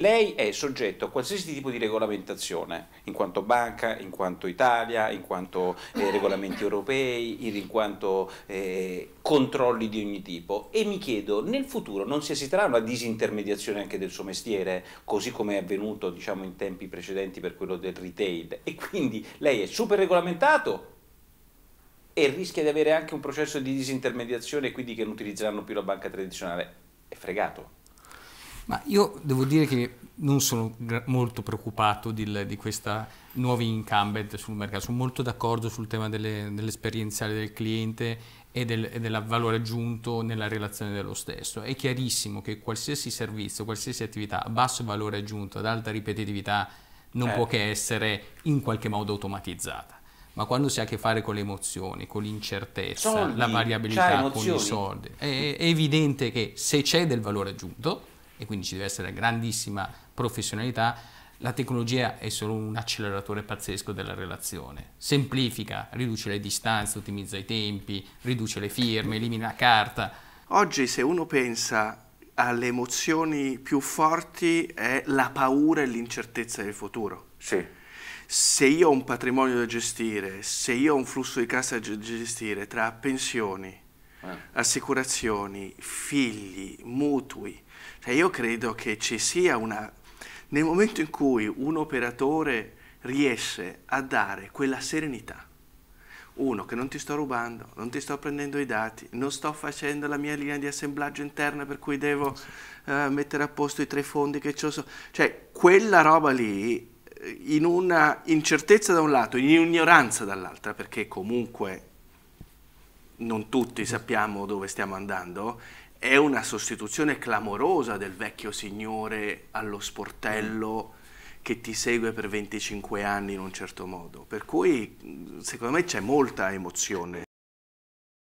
Lei è soggetto a qualsiasi tipo di regolamentazione, in quanto banca, in quanto Italia, in quanto eh, regolamenti europei, in quanto eh, controlli di ogni tipo. E mi chiedo, nel futuro non si esiterà una disintermediazione anche del suo mestiere, così come è avvenuto diciamo, in tempi precedenti per quello del retail? E quindi lei è super regolamentato e rischia di avere anche un processo di disintermediazione quindi che non utilizzeranno più la banca tradizionale. È fregato. Ma io devo dire che non sono molto preoccupato di, di questa nuova incumbent sul mercato, sono molto d'accordo sul tema delle, dell'esperienziale del cliente e del e del valore aggiunto nella relazione dello stesso. È chiarissimo che qualsiasi servizio, qualsiasi attività a basso valore aggiunto, ad alta ripetitività, non eh. può che essere in qualche modo automatizzata. Ma quando si ha a che fare con le emozioni, con l'incertezza, soldi, la variabilità, cioè, con i soldi, è, è evidente che se c'è del valore aggiunto, e quindi ci deve essere grandissima professionalità, la tecnologia è solo un acceleratore pazzesco della relazione. Semplifica, riduce le distanze, ottimizza i tempi, riduce le firme, elimina la carta. Oggi se uno pensa alle emozioni più forti è la paura e l'incertezza del futuro. Sì. Se io ho un patrimonio da gestire, se io ho un flusso di cassa da gestire tra pensioni, eh. assicurazioni, figli, mutui. Cioè io credo che ci sia una... Nel momento in cui un operatore riesce a dare quella serenità, uno, che non ti sto rubando, non ti sto prendendo i dati, non sto facendo la mia linea di assemblaggio interna per cui devo eh, mettere a posto i tre fondi che ci sono, Cioè, quella roba lì, eh, in una incertezza da un lato, in ignoranza dall'altra, perché comunque non tutti sappiamo dove stiamo andando, è una sostituzione clamorosa del vecchio signore allo sportello che ti segue per 25 anni in un certo modo. Per cui secondo me c'è molta emozione.